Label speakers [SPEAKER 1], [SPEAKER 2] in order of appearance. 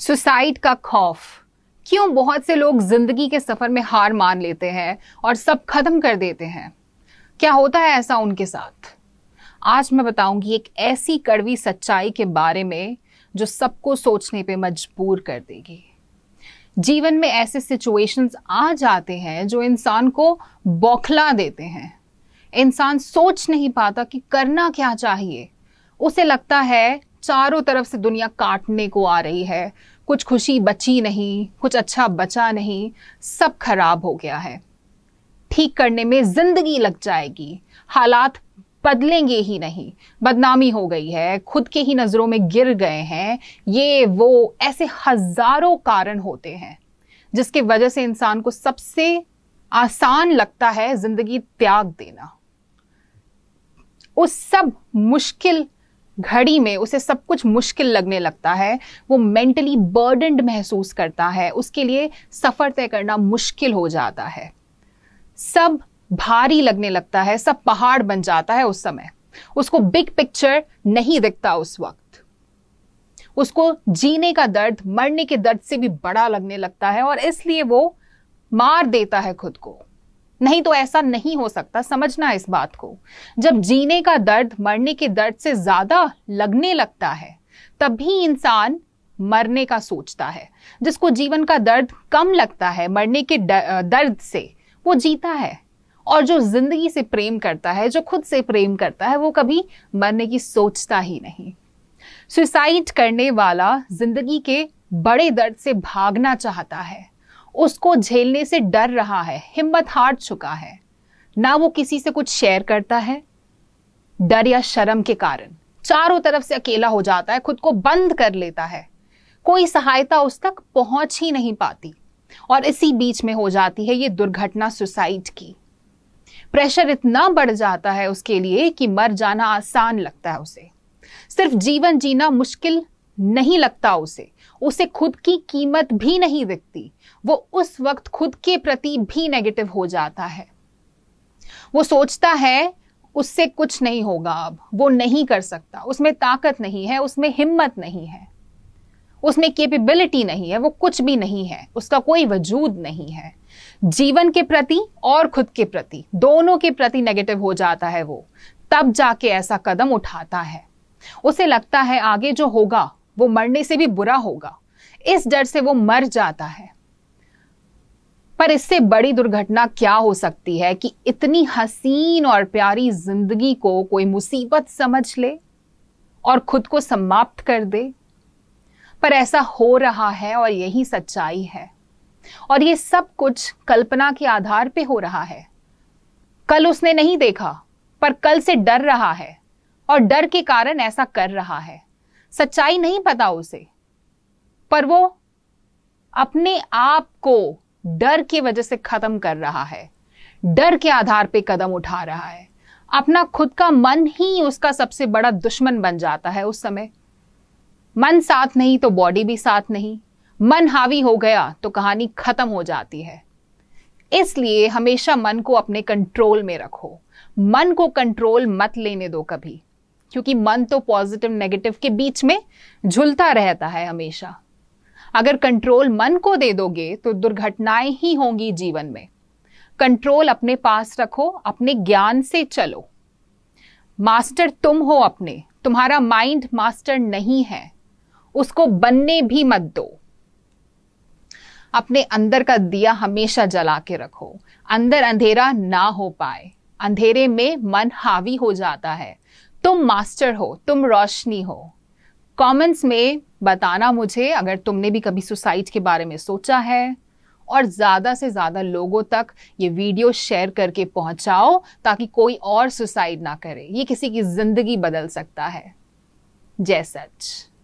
[SPEAKER 1] suicide का खौफ क्यों बहुत से लोग जिंदगी के सफर में हार मान लेते हैं और सब खत्म कर देते हैं क्या होता है ऐसा उनके साथ आज मैं बताऊंगी एक ऐसी कड़वी सच्चाई के बारे में जो सबको सोचने पे मजबूर कर देगी जीवन में ऐसे सिचुएशंस आ जाते हैं जो इंसान को बौखला देते हैं इंसान सोच नहीं पाता कि करना क्या चाहिए उसे लगता है चारों तरफ से दुनिया काटने को आ रही है कुछ खुशी बची नहीं कुछ अच्छा बचा नहीं सब खराब हो गया है ठीक करने में जिंदगी लग जाएगी हालात बदलेंगे ही नहीं बदनामी हो गई है खुद के ही नज़रों में गिर गए हैं ये वो ऐसे हजारों कारण होते हैं जिसके वजह से इंसान को सबसे आसान लगता है जिंदगी त्याग देना उस सब मुश्किल घड़ी में उसे सब कुछ मुश्किल लगने लगता है वो मेंटली बर्डनड महसूस करता है उसके लिए सफ़र तय करना मुश्किल हो जाता है सब भारी लगने लगता है सब पहाड़ बन जाता है उस समय उसको बिग पिक्चर नहीं दिखता उस वक्त उसको जीने का दर्द मरने के दर्द से भी बड़ा लगने लगता है और इसलिए वो मार देता है खुद को नहीं तो ऐसा नहीं हो सकता समझना इस बात को जब जीने का दर्द मरने के दर्द से ज्यादा लगने लगता है तब भी इंसान मरने का सोचता है जिसको जीवन का दर्द कम लगता है मरने के दर्द से वो जीता है और जो जिंदगी से प्रेम करता है जो खुद से प्रेम करता है वो कभी मरने की सोचता ही नहीं सुसाइड करने वाला जिंदगी के बड़े दर्द से भागना चाहता है उसको झेलने से डर रहा है हिम्मत हार चुका है ना वो किसी से कुछ शेयर करता है डर या शर्म के कारण चारों तरफ से अकेला हो जाता है खुद को बंद कर लेता है कोई सहायता उस तक पहुंच ही नहीं पाती और इसी बीच में हो जाती है ये दुर्घटना सुसाइड की प्रेशर इतना बढ़ जाता है उसके लिए कि मर जाना आसान लगता है उसे सिर्फ जीवन जीना मुश्किल नहीं लगता उसे उसे खुद की कीमत भी नहीं दिखती वो उस वक्त खुद के प्रति भी नेगेटिव हो जाता है वो सोचता है उससे कुछ नहीं होगा अब वो नहीं कर सकता उसमें ताकत नहीं है उसमें हिम्मत नहीं है उसमें कैपेबिलिटी नहीं है वो कुछ भी नहीं है उसका कोई वजूद नहीं है जीवन के प्रति और खुद के प्रति दोनों के प्रति नेगेटिव हो जाता है वो तब जाके ऐसा कदम उठाता है उसे लगता है आगे जो होगा वो मरने से भी बुरा होगा इस डर से वो मर जाता है पर इससे बड़ी दुर्घटना क्या हो सकती है कि इतनी हसीन और प्यारी जिंदगी को कोई मुसीबत समझ ले और खुद को समाप्त कर दे पर ऐसा हो रहा है और यही सच्चाई है और ये सब कुछ कल्पना के आधार पे हो रहा है कल उसने नहीं देखा पर कल से डर रहा है और डर के कारण ऐसा कर रहा है सच्चाई नहीं पता उसे पर वो अपने आप को डर की वजह से खत्म कर रहा है डर के आधार पे कदम उठा रहा है अपना खुद का मन ही उसका सबसे बड़ा दुश्मन बन जाता है उस समय मन साथ नहीं तो बॉडी भी साथ नहीं मन हावी हो गया तो कहानी खत्म हो जाती है इसलिए हमेशा मन को अपने कंट्रोल में रखो मन को कंट्रोल मत लेने दो कभी क्योंकि मन तो पॉजिटिव नेगेटिव के बीच में झुलता रहता है हमेशा अगर कंट्रोल मन को दे दोगे तो दुर्घटनाएं ही होंगी जीवन में कंट्रोल अपने पास रखो अपने ज्ञान से चलो मास्टर तुम हो अपने तुम्हारा माइंड मास्टर नहीं है उसको बनने भी मत दो अपने अंदर का दिया हमेशा जला के रखो अंदर अंधेरा ना हो पाए अंधेरे में मन हावी हो जाता है तुम मास्टर हो तुम रोशनी हो कमेंट्स में बताना मुझे अगर तुमने भी कभी सुसाइड के बारे में सोचा है और ज़्यादा से ज़्यादा लोगों तक ये वीडियो शेयर करके पहुंचाओ ताकि कोई और सुसाइड ना करे ये किसी की ज़िंदगी बदल सकता है जय सच